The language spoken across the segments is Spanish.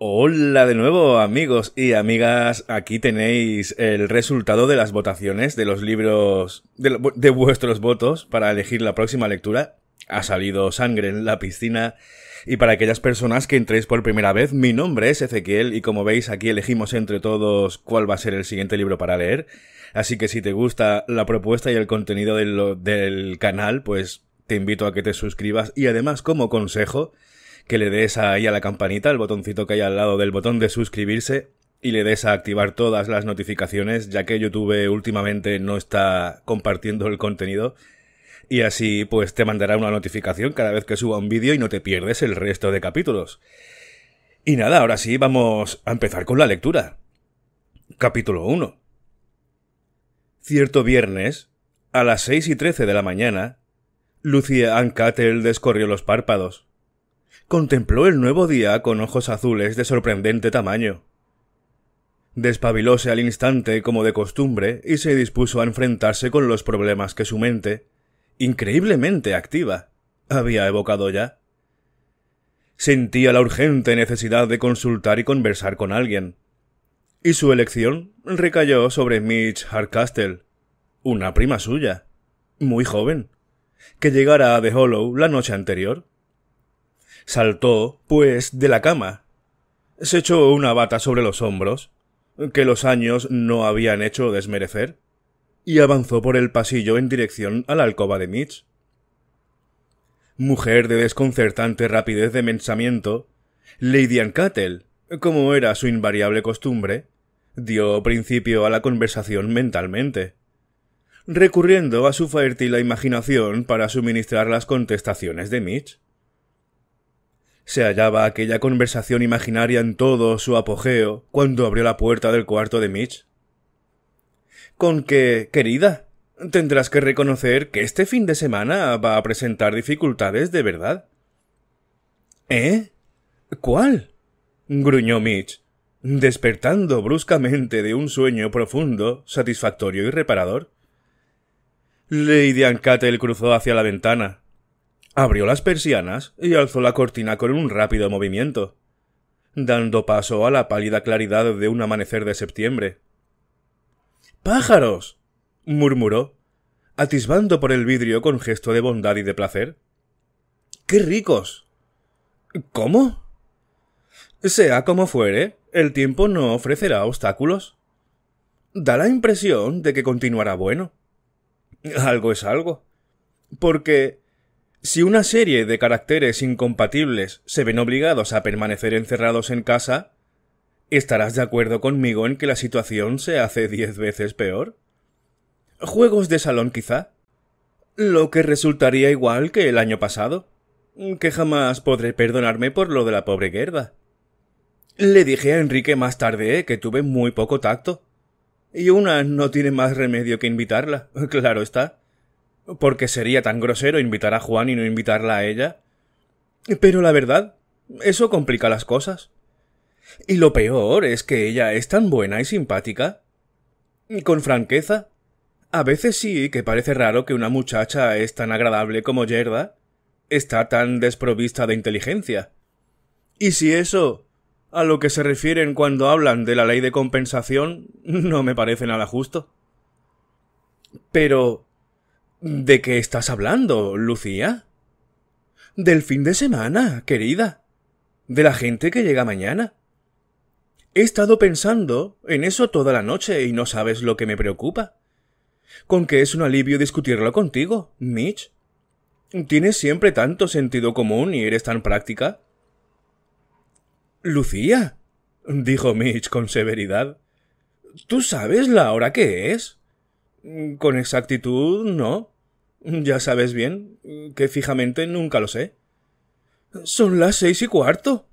Hola de nuevo amigos y amigas, aquí tenéis el resultado de las votaciones de los libros de, vuestros votos para elegir la próxima lectura. Ha salido sangre en la piscina y para aquellas personas que entréis por primera vez, mi nombre es Ezequiel y como veis aquí elegimos entre todos cuál va a ser el siguiente libro para leer. Así que si te gusta la propuesta y el contenido del canal, pues te invito a que te suscribas y además como consejo, que le des ahí a la campanita, el botoncito que hay al lado del botón de suscribirse, y le des a activar todas las notificaciones, ya que YouTube últimamente no está compartiendo el contenido. Y así pues te mandará una notificación cada vez que suba un vídeo y no te pierdes el resto de capítulos. Y nada, ahora sí vamos a empezar con la lectura. Capítulo 1. Cierto viernes, a las 6 y 13 de la mañana, Lucia Ann Cattel descorrió los párpados contempló el nuevo día con ojos azules de sorprendente tamaño. Despabilóse al instante como de costumbre y se dispuso a enfrentarse con los problemas que su mente, increíblemente activa, había evocado ya. Sentía la urgente necesidad de consultar y conversar con alguien. Y su elección recayó sobre Mitch Harcastle, una prima suya, muy joven, que llegara a The Hollow la noche anterior. Saltó, pues, de la cama. Se echó una bata sobre los hombros, que los años no habían hecho desmerecer, y avanzó por el pasillo en dirección a la alcoba de Mitch. Mujer de desconcertante rapidez de pensamiento, Lady Ancattle, como era su invariable costumbre, dio principio a la conversación mentalmente, recurriendo a su fértil imaginación para suministrar las contestaciones de Mitch. Se hallaba aquella conversación imaginaria en todo su apogeo cuando abrió la puerta del cuarto de Mitch. Con qué, querida, tendrás que reconocer que este fin de semana va a presentar dificultades de verdad. ¿Eh? ¿Cuál? gruñó Mitch, despertando bruscamente de un sueño profundo, satisfactorio y reparador. Lady Ancatel cruzó hacia la ventana, Abrió las persianas y alzó la cortina con un rápido movimiento, dando paso a la pálida claridad de un amanecer de septiembre. ¡Pájaros! murmuró, atisbando por el vidrio con gesto de bondad y de placer. ¡Qué ricos! ¿Cómo? Sea como fuere, el tiempo no ofrecerá obstáculos. Da la impresión de que continuará bueno. Algo es algo. Porque si una serie de caracteres incompatibles se ven obligados a permanecer encerrados en casa, ¿estarás de acuerdo conmigo en que la situación se hace diez veces peor? Juegos de salón quizá. Lo que resultaría igual que el año pasado, que jamás podré perdonarme por lo de la pobre Gerda. Le dije a Enrique más tarde que tuve muy poco tacto. Y una no tiene más remedio que invitarla, claro está porque sería tan grosero invitar a Juan y no invitarla a ella. Pero la verdad, eso complica las cosas. Y lo peor es que ella es tan buena y simpática. Con franqueza, a veces sí que parece raro que una muchacha es tan agradable como Gerda, está tan desprovista de inteligencia. Y si eso, a lo que se refieren cuando hablan de la ley de compensación, no me parece nada justo. Pero ¿De qué estás hablando, Lucía? Del fin de semana, querida. De la gente que llega mañana. He estado pensando en eso toda la noche y no sabes lo que me preocupa. Con que es un alivio discutirlo contigo, Mitch. Tienes siempre tanto sentido común y eres tan práctica. Lucía, dijo Mitch con severidad, ¿tú sabes la hora que es? Mm, con exactitud, no. Ya sabes bien que fijamente nunca lo sé. Son las seis y cuarto.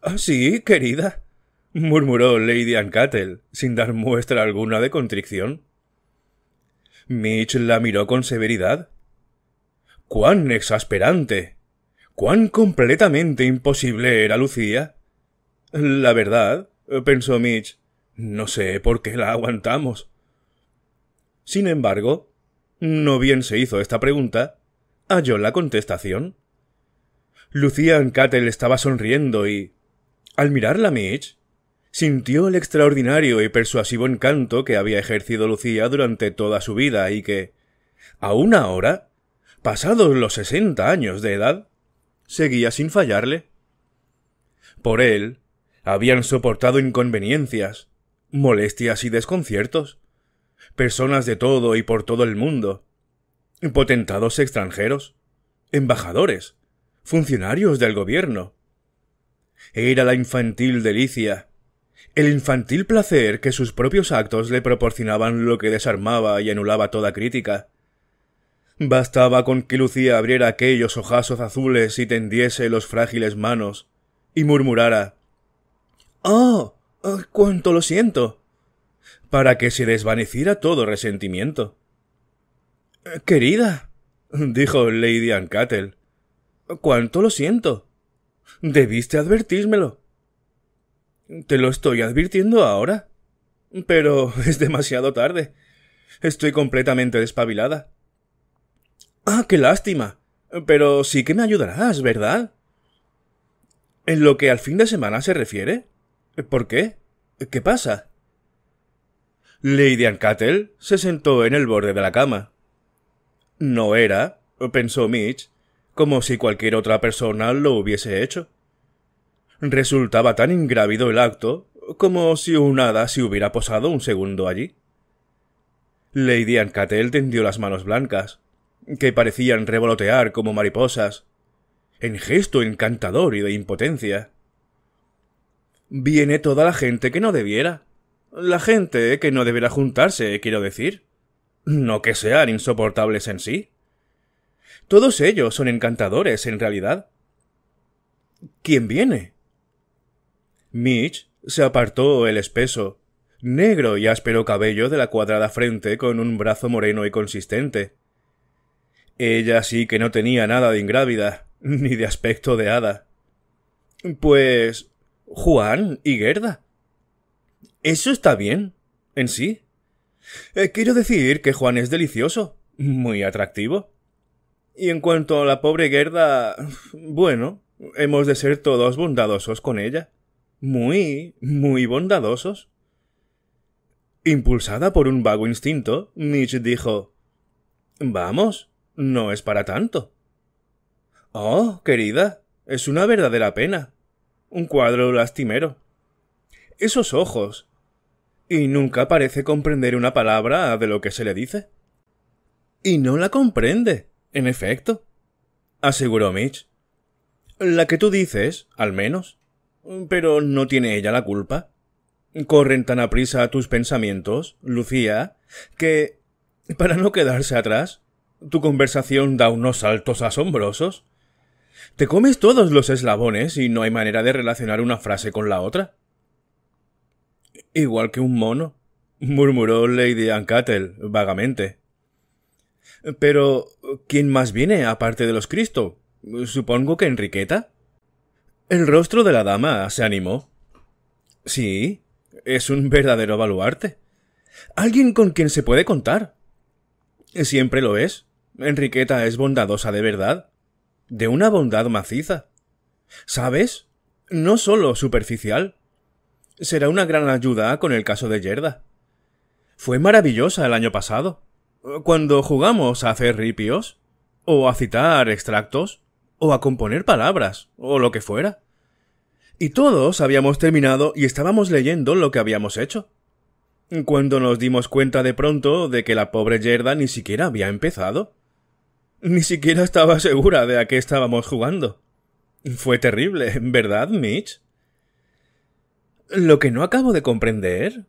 Ah, sí, querida, murmuró Lady Ancattle, sin dar muestra alguna de contrición. Mitch la miró con severidad. ¡Cuán exasperante! ¡Cuán completamente imposible era Lucía! La verdad, pensó Mitch, no sé por qué la aguantamos. Sin embargo, no bien se hizo esta pregunta, halló la contestación. Lucía Ancatel estaba sonriendo y, al mirarla Mitch, sintió el extraordinario y persuasivo encanto que había ejercido Lucía durante toda su vida y que, aún ahora, pasados los sesenta años de edad, seguía sin fallarle. Por él, habían soportado inconveniencias, molestias y desconciertos, personas de todo y por todo el mundo, potentados extranjeros, embajadores, funcionarios del gobierno. Era la infantil delicia, el infantil placer que sus propios actos le proporcionaban lo que desarmaba y anulaba toda crítica. Bastaba con que Lucía abriera aquellos ojazos azules y tendiese los frágiles manos, y murmurara oh, oh cuánto lo siento para que se desvaneciera todo resentimiento. Querida, dijo Lady Ancattle, cuánto lo siento. Debiste advertírmelo. Te lo estoy advirtiendo ahora. Pero es demasiado tarde. Estoy completamente despabilada. Ah, qué lástima. Pero sí que me ayudarás, ¿verdad? En lo que al fin de semana se refiere. ¿Por qué? ¿Qué pasa? Lady Ancatel se sentó en el borde de la cama. No era, pensó Mitch, como si cualquier otra persona lo hubiese hecho. Resultaba tan ingrávido el acto como si un hada se hubiera posado un segundo allí. Lady Ancatel tendió las manos blancas, que parecían revolotear como mariposas, en gesto encantador y de impotencia. Viene toda la gente que no debiera, la gente eh, que no deberá juntarse, eh, quiero decir. No que sean insoportables en sí. Todos ellos son encantadores, en realidad. ¿Quién viene? Mitch se apartó el espeso, negro y áspero cabello de la cuadrada frente con un brazo moreno y consistente. Ella sí que no tenía nada de ingrávida, ni de aspecto de hada. Pues. Juan y Gerda. Eso está bien, en sí. Eh, quiero decir que Juan es delicioso, muy atractivo. Y en cuanto a la pobre Gerda, bueno, hemos de ser todos bondadosos con ella. Muy, muy bondadosos. Impulsada por un vago instinto, Mitch dijo Vamos, no es para tanto. Oh, querida, es una verdadera pena. Un cuadro lastimero esos ojos. Y nunca parece comprender una palabra de lo que se le dice. Y no la comprende, en efecto, aseguró Mitch. La que tú dices, al menos. Pero no tiene ella la culpa. Corren tan aprisa tus pensamientos, Lucía, que para no quedarse atrás, tu conversación da unos saltos asombrosos. Te comes todos los eslabones y no hay manera de relacionar una frase con la otra. Igual que un mono, murmuró Lady Ancattle vagamente. Pero ¿quién más viene aparte de los Cristo? Supongo que Enriqueta. El rostro de la dama se animó. Sí, es un verdadero baluarte. Alguien con quien se puede contar. Siempre lo es. Enriqueta es bondadosa de verdad. De una bondad maciza. ¿Sabes? No solo superficial. Será una gran ayuda con el caso de Yerda. Fue maravillosa el año pasado. Cuando jugamos a hacer ripios, o a citar extractos, o a componer palabras, o lo que fuera. Y todos habíamos terminado y estábamos leyendo lo que habíamos hecho. Cuando nos dimos cuenta de pronto de que la pobre Yerda ni siquiera había empezado. Ni siquiera estaba segura de a qué estábamos jugando. Fue terrible, ¿verdad, Mitch? Lo que no acabo de comprender,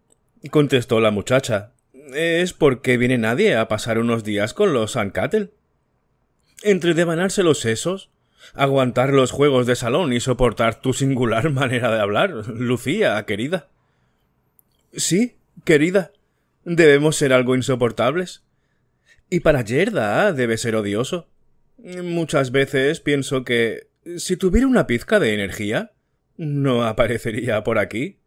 contestó la muchacha, es por qué viene nadie a pasar unos días con los Ancatel. Entre devanarse los sesos, aguantar los juegos de salón y soportar tu singular manera de hablar, Lucía, querida. Sí, querida. Debemos ser algo insoportables. Y para Yerda ¿ah? debe ser odioso. Muchas veces pienso que si tuviera una pizca de energía, no aparecería por aquí.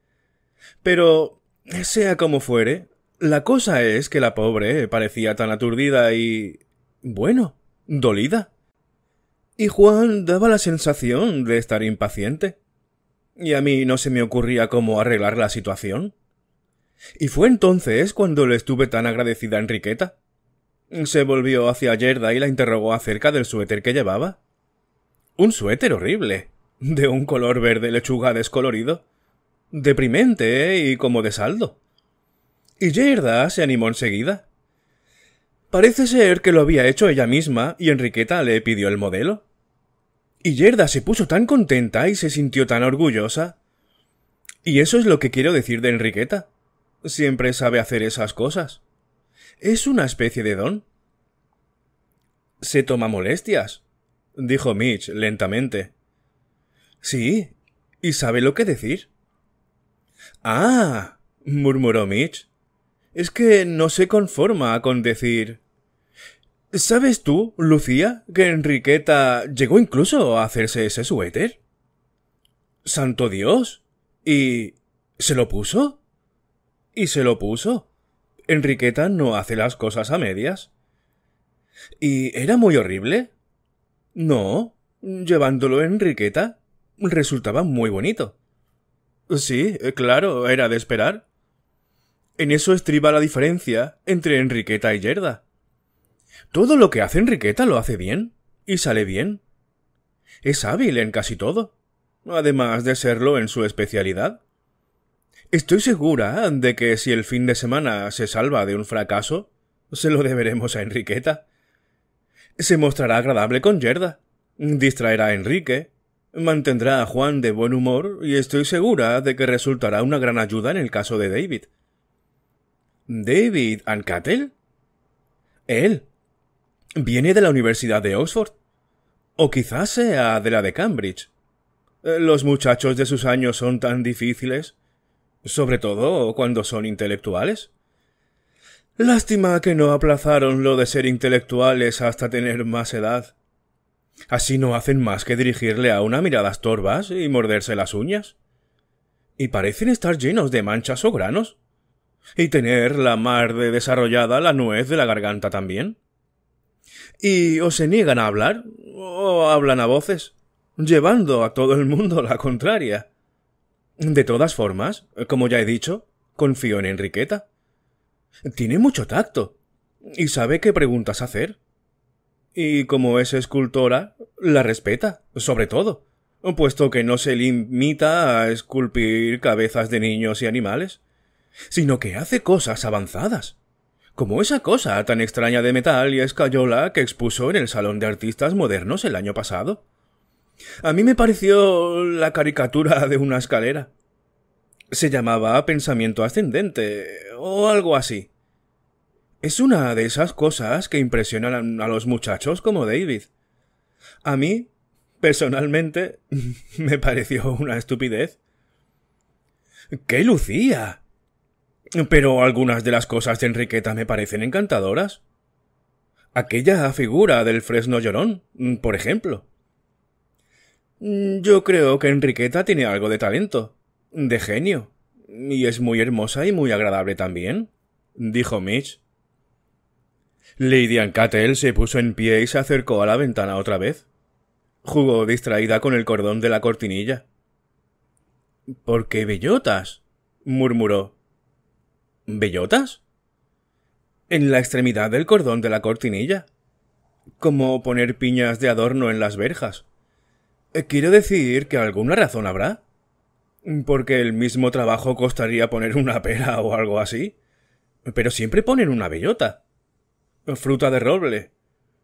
Pero, sea como fuere, la cosa es que la pobre parecía tan aturdida y... bueno, dolida. Y Juan daba la sensación de estar impaciente. Y a mí no se me ocurría cómo arreglar la situación. Y fue entonces cuando le estuve tan agradecida a Enriqueta. Se volvió hacia Yerda y la interrogó acerca del suéter que llevaba. Un suéter horrible, de un color verde lechuga descolorido. Deprimente ¿eh? y como de saldo. Y Gerda se animó enseguida. Parece ser que lo había hecho ella misma y Enriqueta le pidió el modelo. Y Yerda se puso tan contenta y se sintió tan orgullosa. Y eso es lo que quiero decir de Enriqueta. Siempre sabe hacer esas cosas. Es una especie de don. Se toma molestias, dijo Mitch lentamente. Sí, y sabe lo que decir. Ah, murmuró Mitch. Es que no se conforma con decir. ¿Sabes tú, Lucía, que Enriqueta llegó incluso a hacerse ese suéter? Santo Dios. ¿Y se lo puso? Y se lo puso. Enriqueta no hace las cosas a medias. ¿Y era muy horrible? No, llevándolo Enriqueta resultaba muy bonito. Sí, eh, claro, era de esperar. En eso estriba la diferencia entre Enriqueta y Yerda. Todo lo que hace Enriqueta lo hace bien, y sale bien. Es hábil en casi todo, además de serlo en su especialidad. Estoy segura de que si el fin de semana se salva de un fracaso, se lo deberemos a Enriqueta. Se mostrará agradable con Yerda, distraerá a Enrique, Mantendrá a Juan de buen humor y estoy segura de que resultará una gran ayuda en el caso de David. ¿David Ancatel? Él. Viene de la Universidad de Oxford. O quizás sea de la de Cambridge. Eh, los muchachos de sus años son tan difíciles, sobre todo cuando son intelectuales. Lástima que no aplazaron lo de ser intelectuales hasta tener más edad. Así no hacen más que dirigirle a una miradas torvas y morderse las uñas. Y parecen estar llenos de manchas o granos. Y tener la mar de desarrollada la nuez de la garganta también. Y o se niegan a hablar, o hablan a voces, llevando a todo el mundo la contraria. De todas formas, como ya he dicho, confío en Enriqueta. Tiene mucho tacto, y sabe qué preguntas hacer y como es escultora, la respeta, sobre todo, puesto que no se limita a esculpir cabezas de niños y animales, sino que hace cosas avanzadas, como esa cosa tan extraña de metal y escayola que expuso en el Salón de Artistas Modernos el año pasado. A mí me pareció la caricatura de una escalera. Se llamaba pensamiento ascendente, o algo así. Es una de esas cosas que impresionan a los muchachos como David. A mí, personalmente, me pareció una estupidez. ¡Qué lucía! Pero algunas de las cosas de Enriqueta me parecen encantadoras. Aquella figura del fresno llorón, por ejemplo. Yo creo que Enriqueta tiene algo de talento, de genio, y es muy hermosa y muy agradable también, dijo Mitch. Lady Ancatel se puso en pie y se acercó a la ventana otra vez. Jugó distraída con el cordón de la cortinilla. ¿Por qué bellotas? murmuró. ¿Bellotas? En la extremidad del cordón de la cortinilla. Como poner piñas de adorno en las verjas. Eh, quiero decir que alguna razón habrá. Porque el mismo trabajo costaría poner una pera o algo así. Pero siempre ponen una bellota. Fruta de roble,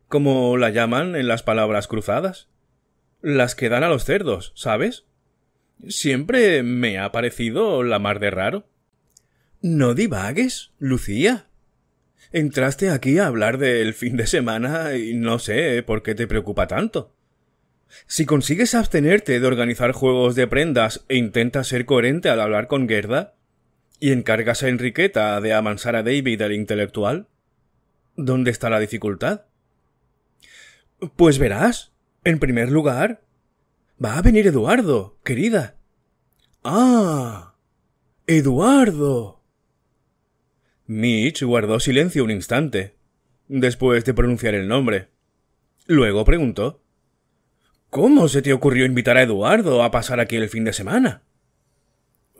como la llaman en las palabras cruzadas. Las que dan a los cerdos, ¿sabes? Siempre me ha parecido la mar de raro. No divagues, Lucía. Entraste aquí a hablar del fin de semana y no sé por qué te preocupa tanto. Si consigues abstenerte de organizar juegos de prendas e intentas ser coherente al hablar con Gerda, y encargas a Enriqueta de amansar a David el intelectual, ¿Dónde está la dificultad? Pues verás, en primer lugar, va a venir Eduardo, querida. Ah. Eduardo. Mitch guardó silencio un instante, después de pronunciar el nombre. Luego preguntó ¿Cómo se te ocurrió invitar a Eduardo a pasar aquí el fin de semana?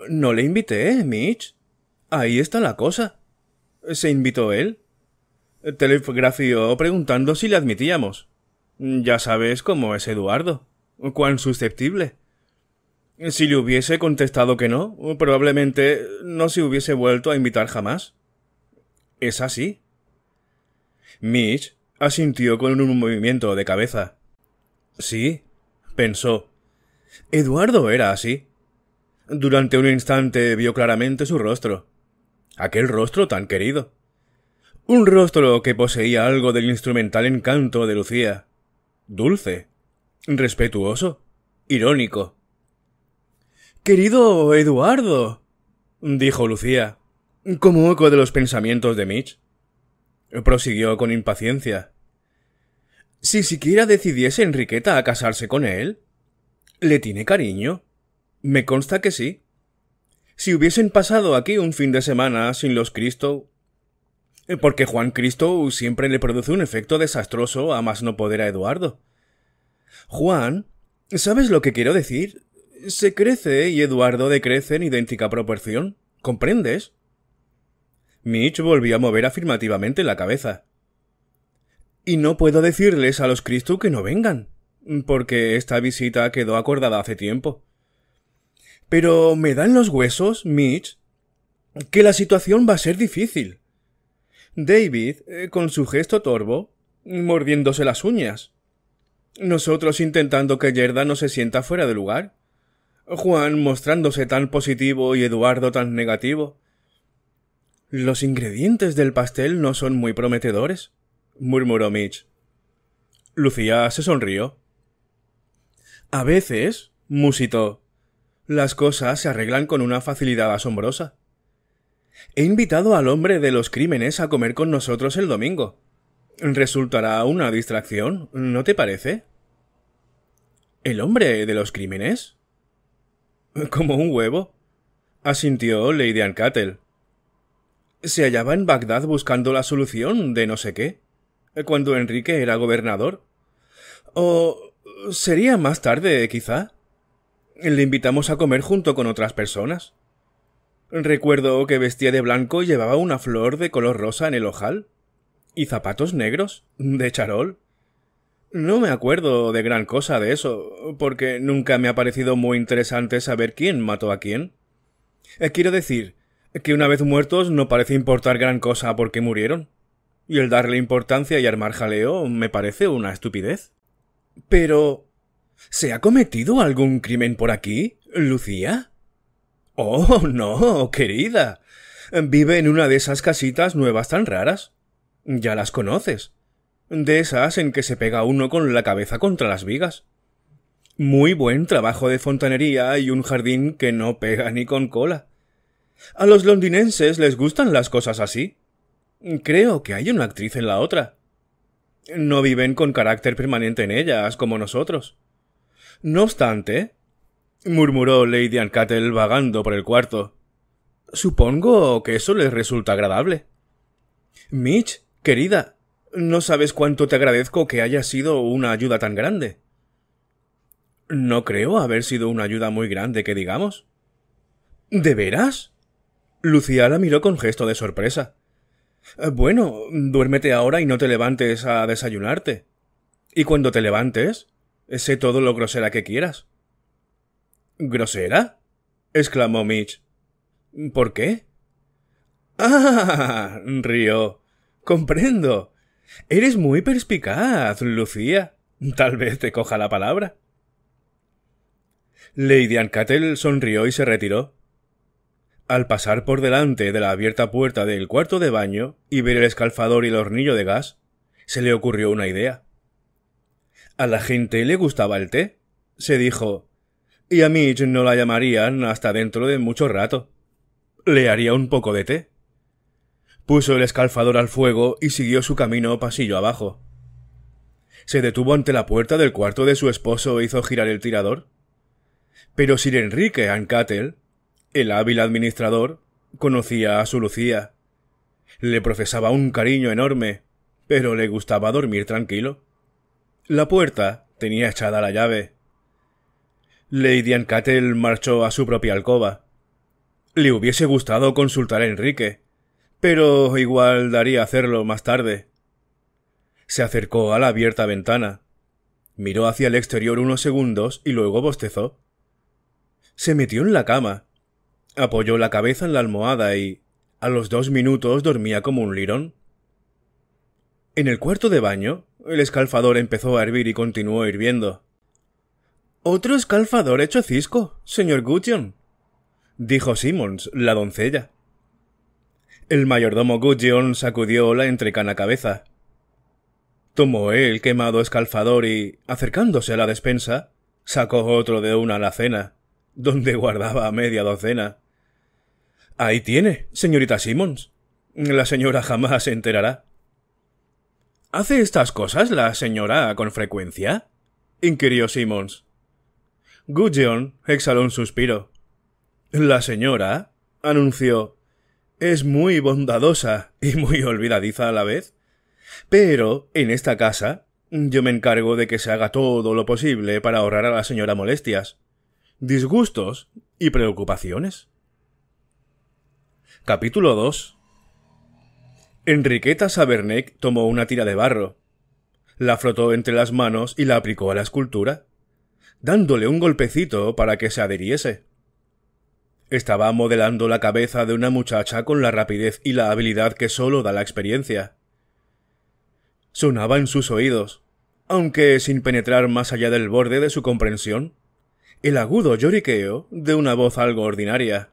No le invité, Mitch. Ahí está la cosa. ¿Se invitó él? telegrafió preguntando si le admitíamos. Ya sabes cómo es Eduardo. Cuán susceptible. Si le hubiese contestado que no, probablemente no se hubiese vuelto a invitar jamás. ¿Es así? Mitch asintió con un movimiento de cabeza. Sí, pensó. Eduardo era así. Durante un instante vio claramente su rostro. Aquel rostro tan querido un rostro que poseía algo del instrumental encanto de Lucía. Dulce, respetuoso, irónico. Querido Eduardo, dijo Lucía, como eco de los pensamientos de Mitch. Prosiguió con impaciencia. Si siquiera decidiese Enriqueta a casarse con él. ¿Le tiene cariño? Me consta que sí. Si hubiesen pasado aquí un fin de semana sin los Cristo, eh, porque Juan Cristo siempre le produce un efecto desastroso a más no poder a Eduardo. Juan, ¿sabes lo que quiero decir? Se crece y Eduardo decrece en idéntica proporción. ¿Comprendes? Mitch volvió a mover afirmativamente la cabeza. Y no puedo decirles a los Cristo que no vengan, porque esta visita quedó acordada hace tiempo. Pero me dan los huesos, Mitch, que la situación va a ser difícil. David, eh, con su gesto torvo, mordiéndose las uñas. Nosotros intentando que Yerda no se sienta fuera de lugar. Juan mostrándose tan positivo y Eduardo tan negativo. Los ingredientes del pastel no son muy prometedores, murmuró Mitch. Lucía se sonrió. A veces, musitó, las cosas se arreglan con una facilidad asombrosa. He invitado al hombre de los crímenes a comer con nosotros el domingo. Resultará una distracción, ¿no te parece? ¿El hombre de los crímenes? Como un huevo, asintió Lady Ancatel. Se hallaba en Bagdad buscando la solución de no sé qué, cuando Enrique era gobernador. O sería más tarde, quizá. Le invitamos a comer junto con otras personas. Recuerdo que vestía de blanco y llevaba una flor de color rosa en el ojal. Y zapatos negros, de charol. No me acuerdo de gran cosa de eso, porque nunca me ha parecido muy interesante saber quién mató a quién. Eh, quiero decir, que una vez muertos no parece importar gran cosa porque murieron. Y el darle importancia y armar jaleo me parece una estupidez. Pero. ¿Se ha cometido algún crimen por aquí, Lucía? Oh, no, querida. Vive en una de esas casitas nuevas tan raras. Ya las conoces. De esas en que se pega uno con la cabeza contra las vigas. Muy buen trabajo de fontanería y un jardín que no pega ni con cola. A los londinenses les gustan las cosas así. Creo que hay una actriz en la otra. No viven con carácter permanente en ellas, como nosotros. No obstante, murmuró Lady Ancattle vagando por el cuarto. Supongo que eso les resulta agradable. Mitch, querida, no sabes cuánto te agradezco que haya sido una ayuda tan grande. No creo haber sido una ayuda muy grande, que digamos. ¿De veras? Lucía la miró con gesto de sorpresa. Bueno, duérmete ahora y no te levantes a desayunarte. Y cuando te levantes, sé todo lo grosera que quieras. ¿Grosera? exclamó Mitch. ¿Por qué? Ah. rió. Comprendo. Eres muy perspicaz, Lucía. Tal vez te coja la palabra. Lady Ancatel sonrió y se retiró. Al pasar por delante de la abierta puerta del cuarto de baño y ver el escalfador y el hornillo de gas, se le ocurrió una idea. A la gente le gustaba el té, se dijo y a Midge no la llamarían hasta dentro de mucho rato. Le haría un poco de té. Puso el escalfador al fuego y siguió su camino pasillo abajo. Se detuvo ante la puerta del cuarto de su esposo e hizo girar el tirador. Pero Sir Enrique Ancatel, el hábil administrador, conocía a su Lucía. Le profesaba un cariño enorme, pero le gustaba dormir tranquilo. La puerta tenía echada la llave, Lady Ancatel marchó a su propia alcoba. Le hubiese gustado consultar a Enrique, pero igual daría hacerlo más tarde. Se acercó a la abierta ventana. Miró hacia el exterior unos segundos y luego bostezó. Se metió en la cama. Apoyó la cabeza en la almohada y, a los dos minutos, dormía como un lirón. En el cuarto de baño, el escalfador empezó a hervir y continuó hirviendo. Otro escalfador hecho cisco, señor Gudgeon, dijo Simmons, la doncella. El mayordomo Gudgeon sacudió la entrecana cabeza. Tomó el quemado escalfador y, acercándose a la despensa, sacó otro de una alacena, donde guardaba media docena. Ahí tiene, señorita Simons. La señora jamás se enterará. ¿Hace estas cosas la señora con frecuencia? inquirió Simons. Gudgeon exhaló un suspiro. La señora, anunció, es muy bondadosa y muy olvidadiza a la vez. Pero, en esta casa, yo me encargo de que se haga todo lo posible para ahorrar a la señora molestias, disgustos y preocupaciones. Capítulo 2 Enriqueta Saberneck tomó una tira de barro, la frotó entre las manos y la aplicó a la escultura dándole un golpecito para que se adhiriese. Estaba modelando la cabeza de una muchacha con la rapidez y la habilidad que solo da la experiencia. Sonaba en sus oídos, aunque sin penetrar más allá del borde de su comprensión, el agudo lloriqueo de una voz algo ordinaria.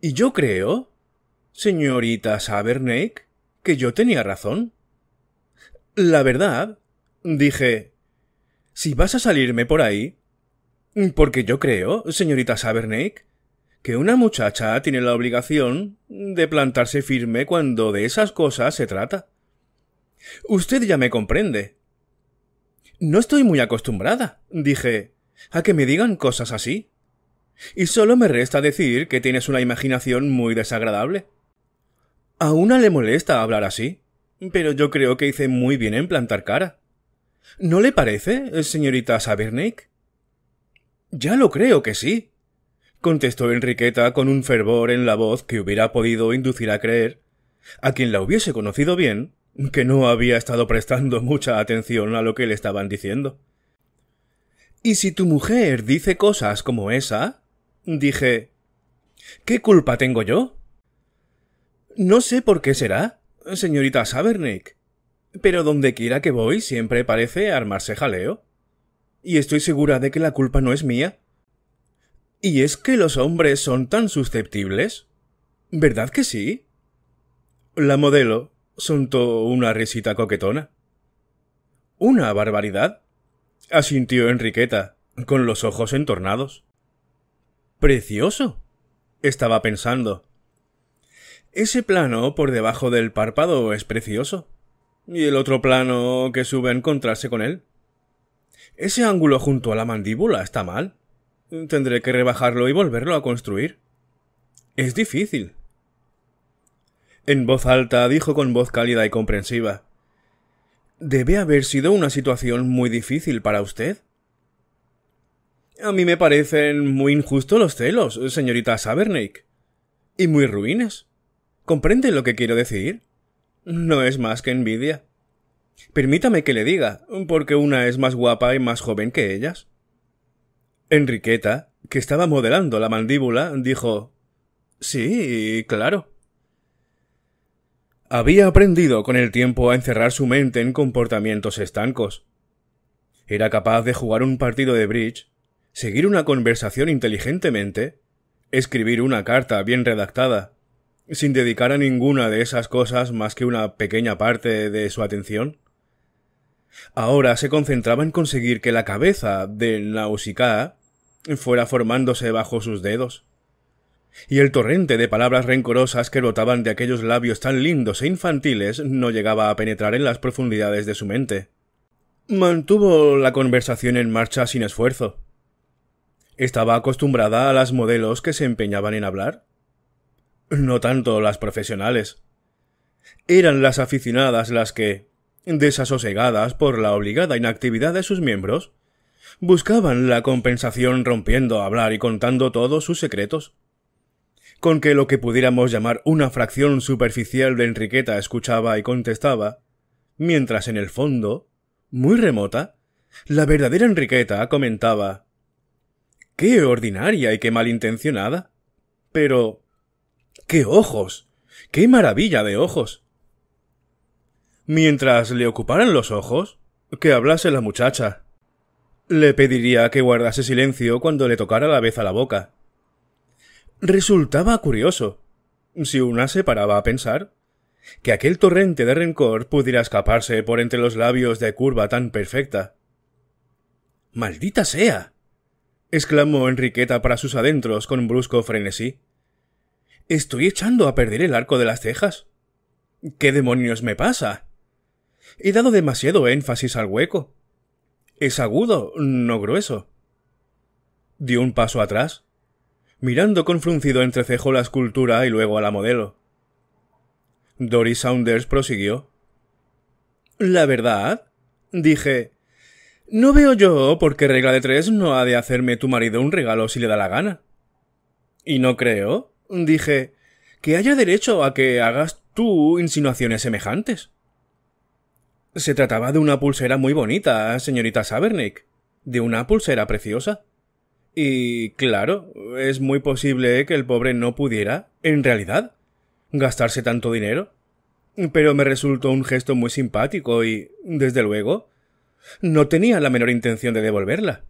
Y yo creo, señorita sabernake que yo tenía razón. La verdad, dije, si vas a salirme por ahí. Porque yo creo, señorita Sabernake, que una muchacha tiene la obligación de plantarse firme cuando de esas cosas se trata. Usted ya me comprende. No estoy muy acostumbrada, dije, a que me digan cosas así. Y solo me resta decir que tienes una imaginación muy desagradable. A una le molesta hablar así, pero yo creo que hice muy bien en plantar cara. ¿No le parece, eh, señorita Sabernick? Ya lo creo que sí, contestó Enriqueta con un fervor en la voz que hubiera podido inducir a creer, a quien la hubiese conocido bien, que no había estado prestando mucha atención a lo que le estaban diciendo. ¿Y si tu mujer dice cosas como esa? dije. ¿Qué culpa tengo yo? No sé por qué será, señorita Sabernick, pero donde quiera que voy siempre parece armarse jaleo. Y estoy segura de que la culpa no es mía. ¿Y es que los hombres son tan susceptibles? ¿Verdad que sí? La modelo soltó una risita coquetona. Una barbaridad, asintió Enriqueta, con los ojos entornados. Precioso, estaba pensando. Ese plano por debajo del párpado es precioso y el otro plano que sube a encontrarse con él. Ese ángulo junto a la mandíbula está mal. Tendré que rebajarlo y volverlo a construir. Es difícil. En voz alta dijo con voz cálida y comprensiva. Debe haber sido una situación muy difícil para usted. A mí me parecen muy injustos los celos, señorita Sabernake. Y muy ruines. ¿Comprende lo que quiero decir? no es más que envidia. Permítame que le diga, porque una es más guapa y más joven que ellas. Enriqueta, que estaba modelando la mandíbula, dijo Sí, claro. Había aprendido con el tiempo a encerrar su mente en comportamientos estancos. Era capaz de jugar un partido de bridge, seguir una conversación inteligentemente, escribir una carta bien redactada, sin dedicar a ninguna de esas cosas más que una pequeña parte de su atención? Ahora se concentraba en conseguir que la cabeza de Nausicaa fuera formándose bajo sus dedos. Y el torrente de palabras rencorosas que brotaban de aquellos labios tan lindos e infantiles no llegaba a penetrar en las profundidades de su mente. Mantuvo la conversación en marcha sin esfuerzo. Estaba acostumbrada a las modelos que se empeñaban en hablar no tanto las profesionales. Eran las aficionadas las que, desasosegadas por la obligada inactividad de sus miembros, buscaban la compensación rompiendo a hablar y contando todos sus secretos. Con que lo que pudiéramos llamar una fracción superficial de Enriqueta escuchaba y contestaba, mientras en el fondo, muy remota, la verdadera Enriqueta comentaba Qué ordinaria y qué malintencionada. Pero ¡Qué ojos! ¡Qué maravilla de ojos! Mientras le ocuparan los ojos, que hablase la muchacha. Le pediría que guardase silencio cuando le tocara la vez a la boca. Resultaba curioso, si una se paraba a pensar, que aquel torrente de rencor pudiera escaparse por entre los labios de curva tan perfecta. ¡Maldita sea! exclamó Enriqueta para sus adentros con brusco frenesí. Estoy echando a perder el arco de las cejas. ¿Qué demonios me pasa? He dado demasiado énfasis al hueco. Es agudo, no grueso. Dio un paso atrás, mirando con fruncido entrecejo la escultura y luego a la modelo. Doris Saunders prosiguió. La verdad, dije, no veo yo por qué regla de tres no ha de hacerme tu marido un regalo si le da la gana. Y no creo, Dije, que haya derecho a que hagas tú insinuaciones semejantes. Se trataba de una pulsera muy bonita, señorita Sabernick. De una pulsera preciosa. Y claro, es muy posible que el pobre no pudiera, en realidad, gastarse tanto dinero. Pero me resultó un gesto muy simpático y, desde luego, no tenía la menor intención de devolverla.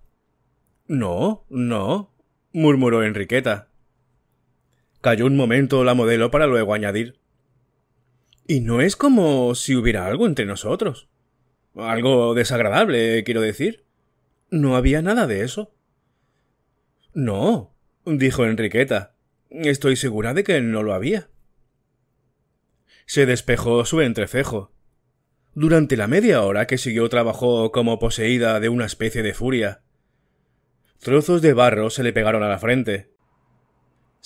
No, no, murmuró Enriqueta. Cayó un momento la modelo para luego añadir. Y no es como si hubiera algo entre nosotros. Algo desagradable, quiero decir. No había nada de eso. No, dijo Enriqueta. Estoy segura de que no lo había. Se despejó su entrecejo. Durante la media hora que siguió trabajó como poseída de una especie de furia. Trozos de barro se le pegaron a la frente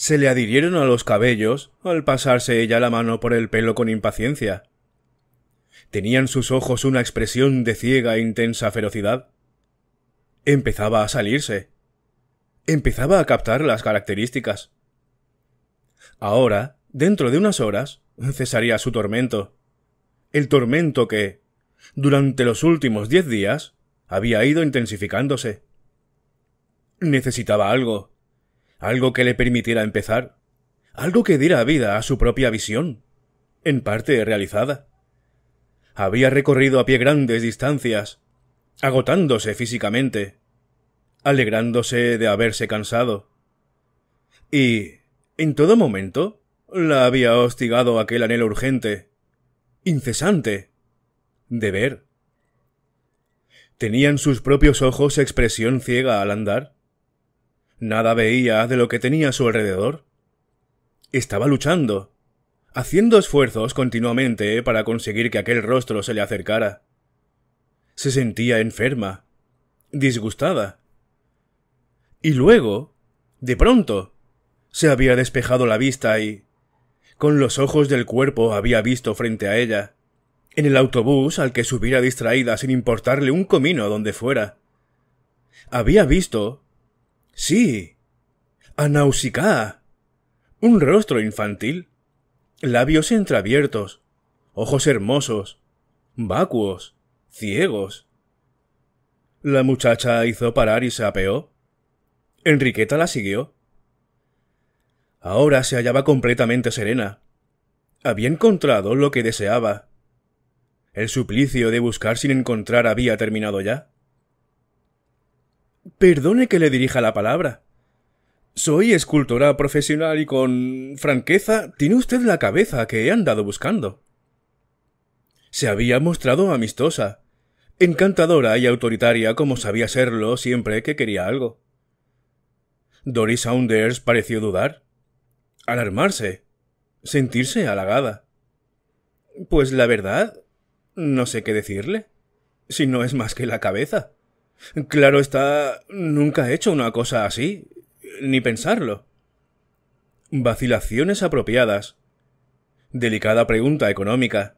se le adhirieron a los cabellos al pasarse ella la mano por el pelo con impaciencia. Tenían sus ojos una expresión de ciega e intensa ferocidad. Empezaba a salirse. Empezaba a captar las características. Ahora, dentro de unas horas, cesaría su tormento. El tormento que, durante los últimos diez días, había ido intensificándose. Necesitaba algo, algo que le permitiera empezar, algo que diera vida a su propia visión, en parte realizada. Había recorrido a pie grandes distancias, agotándose físicamente, alegrándose de haberse cansado. Y, en todo momento, la había hostigado aquel anhelo urgente, incesante, de ver. ¿Tenían sus propios ojos expresión ciega al andar? Nada veía de lo que tenía a su alrededor. Estaba luchando, haciendo esfuerzos continuamente para conseguir que aquel rostro se le acercara. Se sentía enferma, disgustada. Y luego, de pronto, se había despejado la vista y, con los ojos del cuerpo, había visto frente a ella, en el autobús al que subiera distraída sin importarle un comino a donde fuera. Había visto Sí. A Un rostro infantil. Labios entreabiertos. Ojos hermosos. Vacuos. Ciegos. La muchacha hizo parar y se apeó. Enriqueta la siguió. Ahora se hallaba completamente serena. Había encontrado lo que deseaba. El suplicio de buscar sin encontrar había terminado ya. Perdone que le dirija la palabra. Soy escultora profesional y con franqueza tiene usted la cabeza que he andado buscando. Se había mostrado amistosa, encantadora y autoritaria como sabía serlo siempre que quería algo. Doris Saunders pareció dudar, alarmarse, sentirse halagada. Pues la verdad, no sé qué decirle, si no es más que la cabeza. Claro está, nunca he hecho una cosa así, ni pensarlo. Vacilaciones apropiadas. Delicada pregunta económica.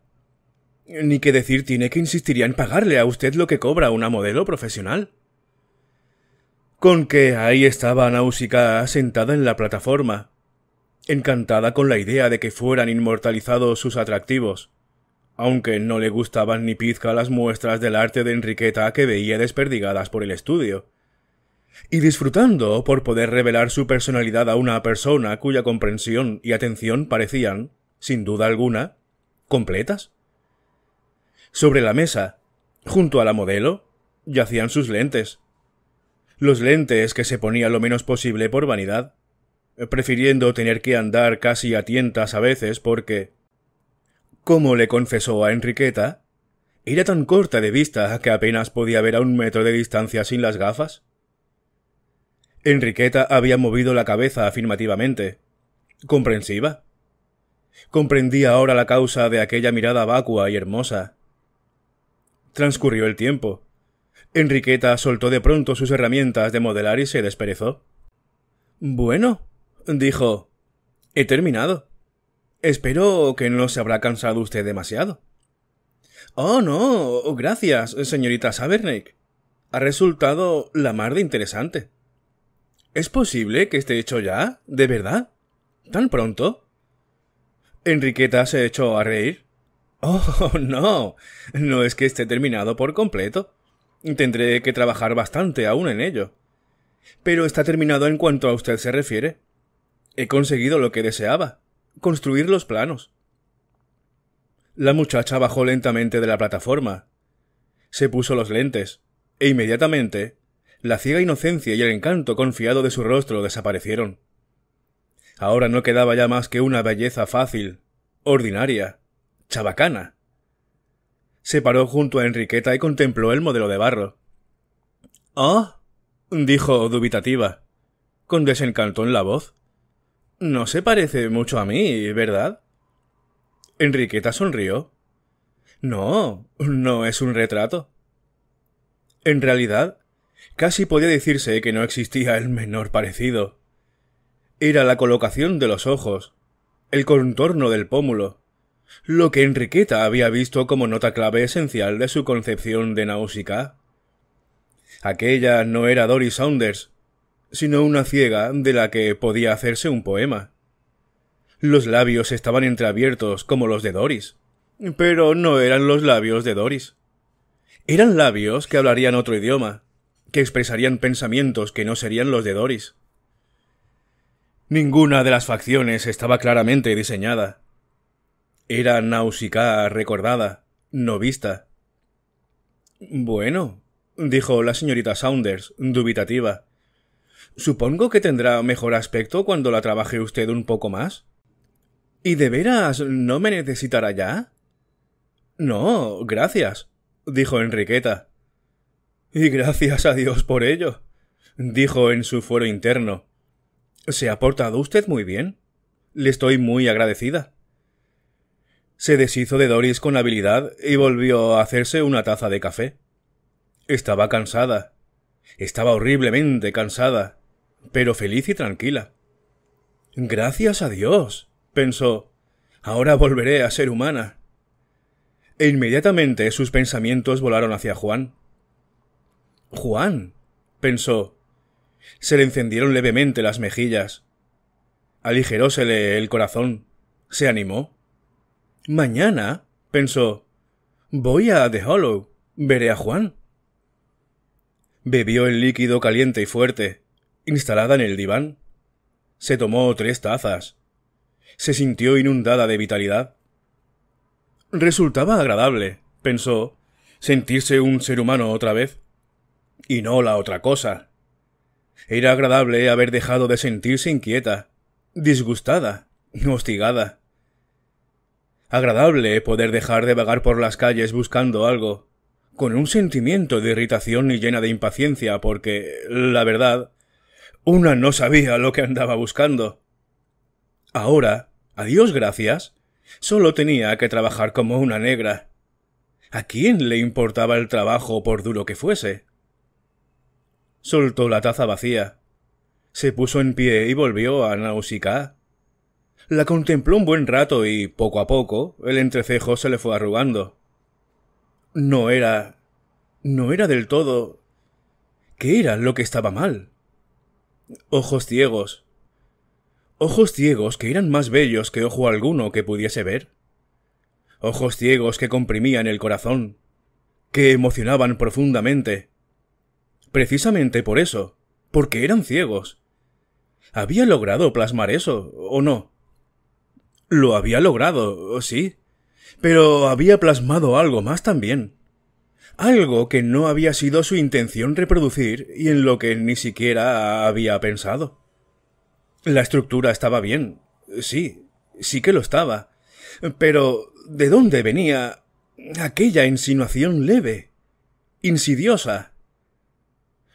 Ni qué decir tiene que insistiría en pagarle a usted lo que cobra una modelo profesional. Con que ahí estaba Náusica sentada en la plataforma, encantada con la idea de que fueran inmortalizados sus atractivos aunque no le gustaban ni pizca las muestras del arte de Enriqueta que veía desperdigadas por el estudio. Y disfrutando por poder revelar su personalidad a una persona cuya comprensión y atención parecían, sin duda alguna, completas. Sobre la mesa, junto a la modelo, yacían sus lentes. Los lentes que se ponía lo menos posible por vanidad, prefiriendo tener que andar casi a tientas a veces porque, ¿Cómo le confesó a Enriqueta, era tan corta de vista que apenas podía ver a un metro de distancia sin las gafas. Enriqueta había movido la cabeza afirmativamente. Comprensiva. Comprendía ahora la causa de aquella mirada vacua y hermosa. Transcurrió el tiempo. Enriqueta soltó de pronto sus herramientas de modelar y se desperezó. Bueno, dijo. He terminado. Espero que no se habrá cansado usted demasiado. Oh, no, gracias, señorita Savernake. Ha resultado la mar de interesante. ¿Es posible que esté hecho ya? ¿De verdad? ¿Tan pronto? Enriqueta se echó a reír. Oh, no. No es que esté terminado por completo. Tendré que trabajar bastante aún en ello. Pero está terminado en cuanto a usted se refiere. He conseguido lo que deseaba construir los planos. La muchacha bajó lentamente de la plataforma. Se puso los lentes, e inmediatamente la ciega inocencia y el encanto confiado de su rostro desaparecieron. Ahora no quedaba ya más que una belleza fácil, ordinaria, chabacana. Se paró junto a Enriqueta y contempló el modelo de barro. Ah, dijo dubitativa, con desencanto en la voz. No se parece mucho a mí, ¿verdad? Enriqueta sonrió. No, no es un retrato. En realidad, casi podía decirse que no existía el menor parecido. Era la colocación de los ojos, el contorno del pómulo, lo que Enriqueta había visto como nota clave esencial de su concepción de Nausicaa. Aquella no era Doris Saunders, sino una ciega de la que podía hacerse un poema. Los labios estaban entreabiertos como los de Doris, pero no eran los labios de Doris. Eran labios que hablarían otro idioma, que expresarían pensamientos que no serían los de Doris. Ninguna de las facciones estaba claramente diseñada. Era Nausicaa recordada, no vista. Bueno, dijo la señorita Saunders, dubitativa, Supongo que tendrá mejor aspecto cuando la trabaje usted un poco más. ¿Y de veras no me necesitará ya? No, gracias, dijo Enriqueta. Y gracias a Dios por ello, dijo en su fuero interno. Se ha portado usted muy bien. Le estoy muy agradecida. Se deshizo de Doris con habilidad y volvió a hacerse una taza de café. Estaba cansada estaba horriblemente cansada, pero feliz y tranquila. Gracias a Dios, pensó. Ahora volveré a ser humana. E inmediatamente sus pensamientos volaron hacia Juan. Juan, pensó. Se le encendieron levemente las mejillas. Aligerósele el corazón. Se animó. Mañana, pensó, voy a The Hollow. Veré a Juan. Bebió el líquido caliente y fuerte, instalada en el diván. Se tomó tres tazas. Se sintió inundada de vitalidad. Resultaba agradable, pensó, sentirse un ser humano otra vez. Y no la otra cosa. Era agradable haber dejado de sentirse inquieta, disgustada, hostigada. Agradable poder dejar de vagar por las calles buscando algo, con un sentimiento de irritación y llena de impaciencia, porque, la verdad, una no sabía lo que andaba buscando. Ahora, a Dios gracias, solo tenía que trabajar como una negra. ¿A quién le importaba el trabajo por duro que fuese? Soltó la taza vacía. Se puso en pie y volvió a Nausicaa. La contempló un buen rato y, poco a poco, el entrecejo se le fue arrugando. No era... no era del todo... ¿Qué era lo que estaba mal? Ojos ciegos. Ojos ciegos que eran más bellos que ojo alguno que pudiese ver. Ojos ciegos que comprimían el corazón, que emocionaban profundamente. Precisamente por eso, porque eran ciegos. ¿Había logrado plasmar eso, o no? Lo había logrado, sí pero había plasmado algo más también. Algo que no había sido su intención reproducir y en lo que ni siquiera había pensado. La estructura estaba bien, sí, sí que lo estaba. Pero ¿de dónde venía aquella insinuación leve, insidiosa?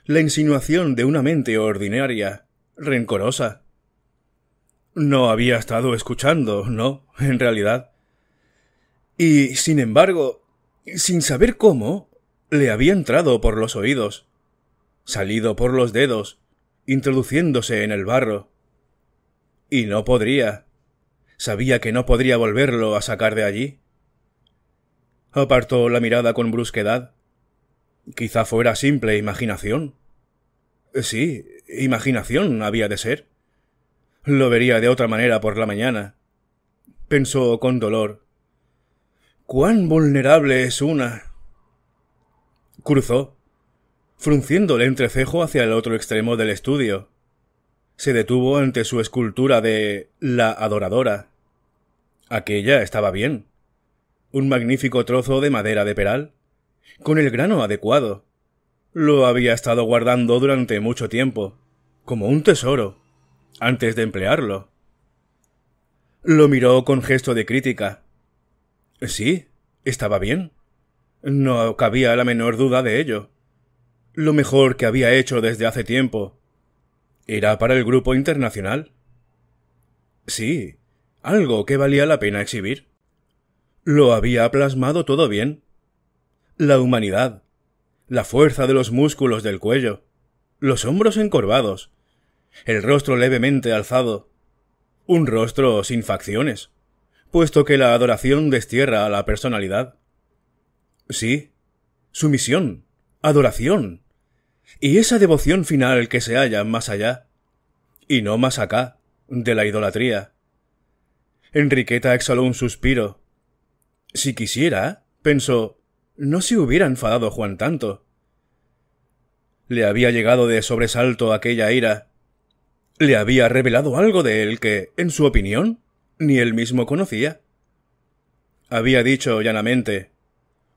La insinuación de una mente ordinaria, rencorosa. No había estado escuchando, no, en realidad. Y, sin embargo, sin saber cómo, le había entrado por los oídos, salido por los dedos, introduciéndose en el barro. Y no podría. Sabía que no podría volverlo a sacar de allí. Apartó la mirada con brusquedad. Quizá fuera simple imaginación. Sí, imaginación había de ser. Lo vería de otra manera por la mañana. Pensó con dolor cuán vulnerable es una. Cruzó, frunciéndole el entrecejo hacia el otro extremo del estudio. Se detuvo ante su escultura de la adoradora. Aquella estaba bien. Un magnífico trozo de madera de peral, con el grano adecuado. Lo había estado guardando durante mucho tiempo, como un tesoro, antes de emplearlo. Lo miró con gesto de crítica, Sí, estaba bien. No cabía la menor duda de ello. Lo mejor que había hecho desde hace tiempo. Era para el grupo internacional. Sí, algo que valía la pena exhibir. Lo había plasmado todo bien. La humanidad, la fuerza de los músculos del cuello, los hombros encorvados, el rostro levemente alzado, un rostro sin facciones puesto que la adoración destierra a la personalidad. Sí, sumisión, adoración, y esa devoción final que se halla más allá, y no más acá, de la idolatría. Enriqueta exhaló un suspiro. Si quisiera, pensó, no se hubiera enfadado Juan tanto. Le había llegado de sobresalto aquella ira. Le había revelado algo de él que, en su opinión, ni él mismo conocía. Había dicho llanamente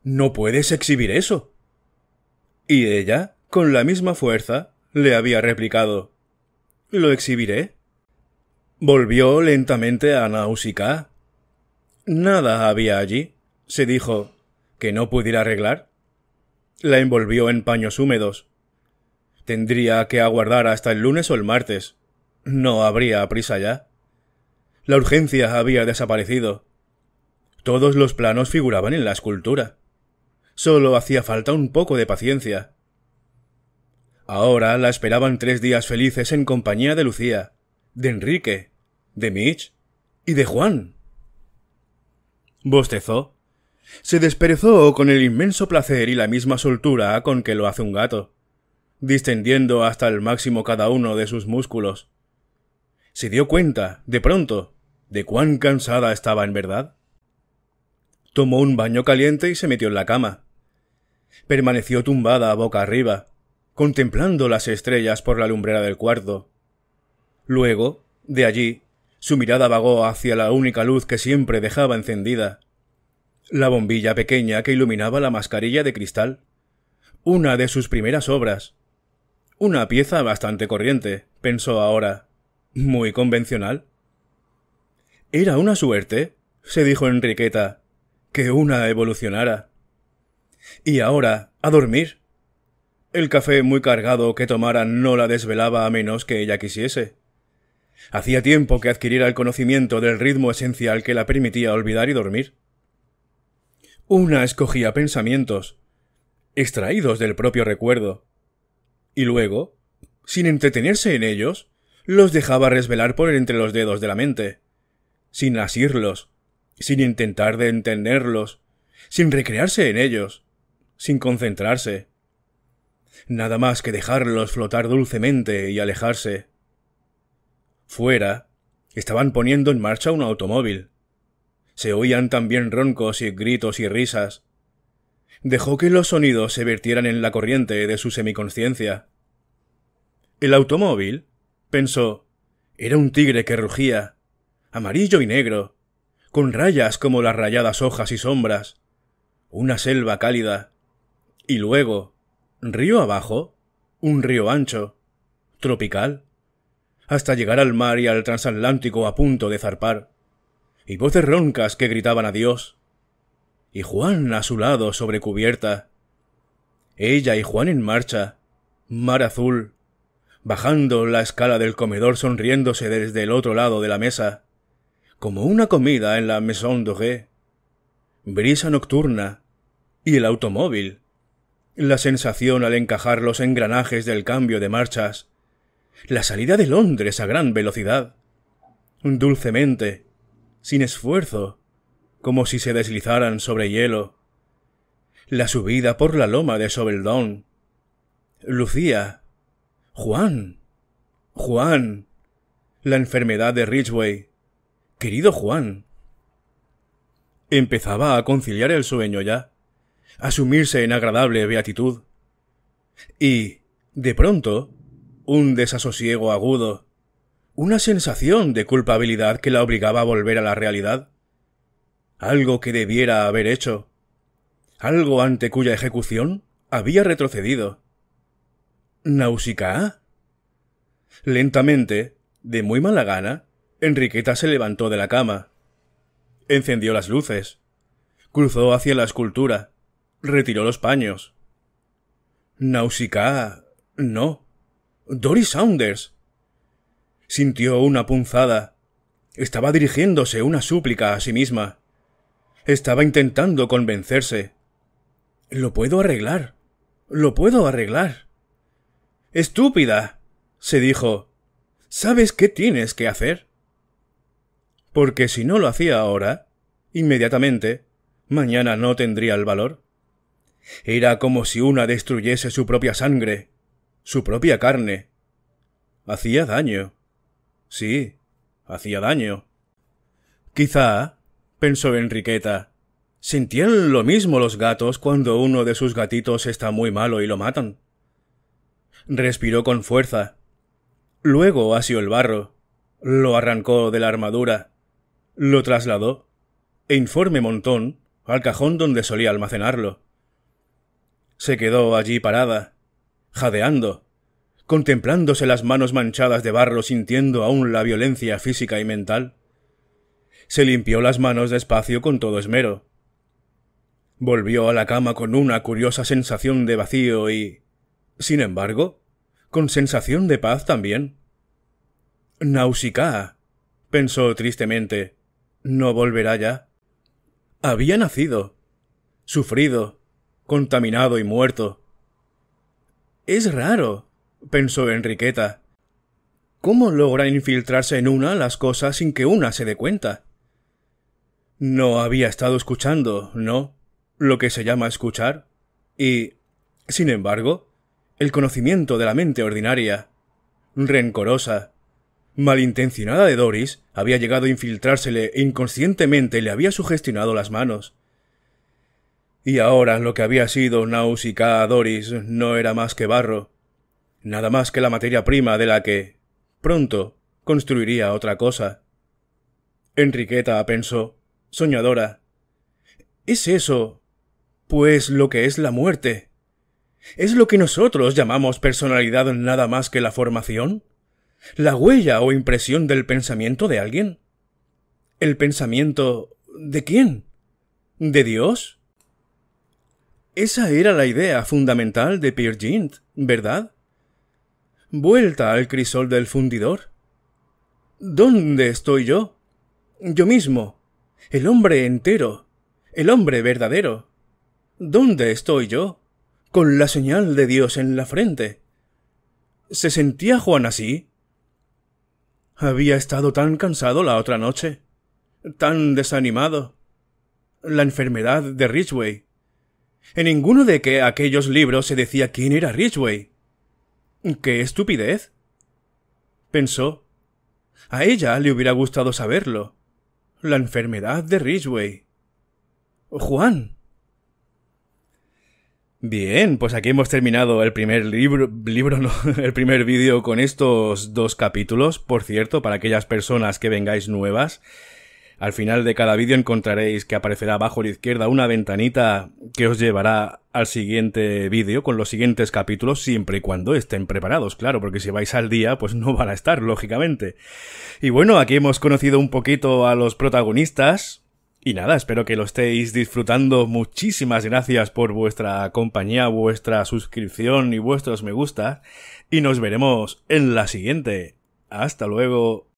No puedes exhibir eso. Y ella, con la misma fuerza, le había replicado Lo exhibiré. Volvió lentamente a Nausicaa. Nada había allí, se dijo, que no pudiera arreglar. La envolvió en paños húmedos. Tendría que aguardar hasta el lunes o el martes. No habría prisa ya. La urgencia había desaparecido. Todos los planos figuraban en la escultura. Solo hacía falta un poco de paciencia. Ahora la esperaban tres días felices en compañía de Lucía, de Enrique, de Mitch y de Juan. Bostezó. Se desperezó con el inmenso placer y la misma soltura con que lo hace un gato, distendiendo hasta el máximo cada uno de sus músculos se dio cuenta, de pronto, de cuán cansada estaba en verdad. Tomó un baño caliente y se metió en la cama. Permaneció tumbada boca arriba, contemplando las estrellas por la lumbrera del cuarto. Luego, de allí, su mirada vagó hacia la única luz que siempre dejaba encendida, la bombilla pequeña que iluminaba la mascarilla de cristal, una de sus primeras obras. Una pieza bastante corriente, pensó ahora muy convencional. Era una suerte, se dijo Enriqueta, que una evolucionara. Y ahora, a dormir. El café muy cargado que tomara no la desvelaba a menos que ella quisiese. Hacía tiempo que adquiriera el conocimiento del ritmo esencial que la permitía olvidar y dormir. Una escogía pensamientos, extraídos del propio recuerdo. Y luego, sin entretenerse en ellos, los dejaba resbalar por entre los dedos de la mente, sin asirlos, sin intentar de entenderlos, sin recrearse en ellos, sin concentrarse. Nada más que dejarlos flotar dulcemente y alejarse. Fuera, estaban poniendo en marcha un automóvil. Se oían también roncos y gritos y risas. Dejó que los sonidos se vertieran en la corriente de su semiconsciencia. El automóvil, pensó. Era un tigre que rugía, amarillo y negro, con rayas como las rayadas hojas y sombras. Una selva cálida. Y luego, río abajo, un río ancho, tropical, hasta llegar al mar y al transatlántico a punto de zarpar, y voces roncas que gritaban adiós, y Juan a su lado sobre cubierta, ella y Juan en marcha, mar azul, bajando la escala del comedor sonriéndose desde el otro lado de la mesa, como una comida en la Maison Dorée, brisa nocturna y el automóvil, la sensación al encajar los engranajes del cambio de marchas, la salida de Londres a gran velocidad, dulcemente, sin esfuerzo, como si se deslizaran sobre hielo, la subida por la loma de Sobeldón, Lucía, Juan. Juan. La enfermedad de Ridgway. Querido Juan. Empezaba a conciliar el sueño ya, a sumirse en agradable beatitud. Y, de pronto, un desasosiego agudo, una sensación de culpabilidad que la obligaba a volver a la realidad. Algo que debiera haber hecho. Algo ante cuya ejecución había retrocedido. ¿Nausicaa? Lentamente, de muy mala gana, Enriqueta se levantó de la cama. Encendió las luces. Cruzó hacia la escultura. Retiró los paños. ¿Nausicaa? No. Doris Saunders. Sintió una punzada. Estaba dirigiéndose una súplica a sí misma. Estaba intentando convencerse. Lo puedo arreglar. Lo puedo arreglar. Estúpida. se dijo. ¿Sabes qué tienes que hacer? Porque si no lo hacía ahora, inmediatamente, mañana no tendría el valor. Era como si una destruyese su propia sangre, su propia carne. Hacía daño. Sí, hacía daño. Quizá, pensó Enriqueta, sintieron lo mismo los gatos cuando uno de sus gatitos está muy malo y lo matan. Respiró con fuerza. Luego asió el barro. Lo arrancó de la armadura. Lo trasladó. E informe montón al cajón donde solía almacenarlo. Se quedó allí parada, jadeando, contemplándose las manos manchadas de barro, sintiendo aún la violencia física y mental. Se limpió las manos despacio con todo esmero. Volvió a la cama con una curiosa sensación de vacío y sin embargo, con sensación de paz también. Nausicaa, pensó tristemente, no volverá ya. Había nacido, sufrido, contaminado y muerto. Es raro, pensó Enriqueta. ¿Cómo logra infiltrarse en una las cosas sin que una se dé cuenta? No había estado escuchando, ¿no? Lo que se llama escuchar. Y, sin embargo, el conocimiento de la mente ordinaria, rencorosa, malintencionada de Doris, había llegado a infiltrársele e inconscientemente le había sugestionado las manos. Y ahora lo que había sido náusica a Doris no era más que barro, nada más que la materia prima de la que, pronto, construiría otra cosa. Enriqueta pensó, soñadora. ¿Es eso, pues, lo que es la muerte? ¿Es lo que nosotros llamamos personalidad nada más que la formación? ¿La huella o impresión del pensamiento de alguien? ¿El pensamiento de quién? ¿De Dios? Esa era la idea fundamental de Peer Gynt, ¿verdad? Vuelta al crisol del fundidor. ¿Dónde estoy yo? Yo mismo. El hombre entero. El hombre verdadero. ¿Dónde estoy yo? con la señal de Dios en la frente. ¿Se sentía Juan así? Había estado tan cansado la otra noche, tan desanimado. La enfermedad de Ridgway. En ninguno de que aquellos libros se decía quién era Ridgway. ¡Qué estupidez! pensó. A ella le hubiera gustado saberlo. La enfermedad de Ridgway. Juan. Bien, pues aquí hemos terminado el primer libro, libro el primer vídeo con estos dos capítulos. Por cierto, para aquellas personas que vengáis nuevas, al final de cada vídeo encontraréis que aparecerá abajo a la izquierda una ventanita que os llevará al siguiente vídeo con los siguientes capítulos siempre y cuando estén preparados, claro, porque si vais al día pues no van a estar, lógicamente. Y bueno, aquí hemos conocido un poquito a los protagonistas, y nada, espero que lo estéis disfrutando. Muchísimas gracias por vuestra compañía, vuestra suscripción y vuestros me gusta. Y nos veremos en la siguiente. Hasta luego.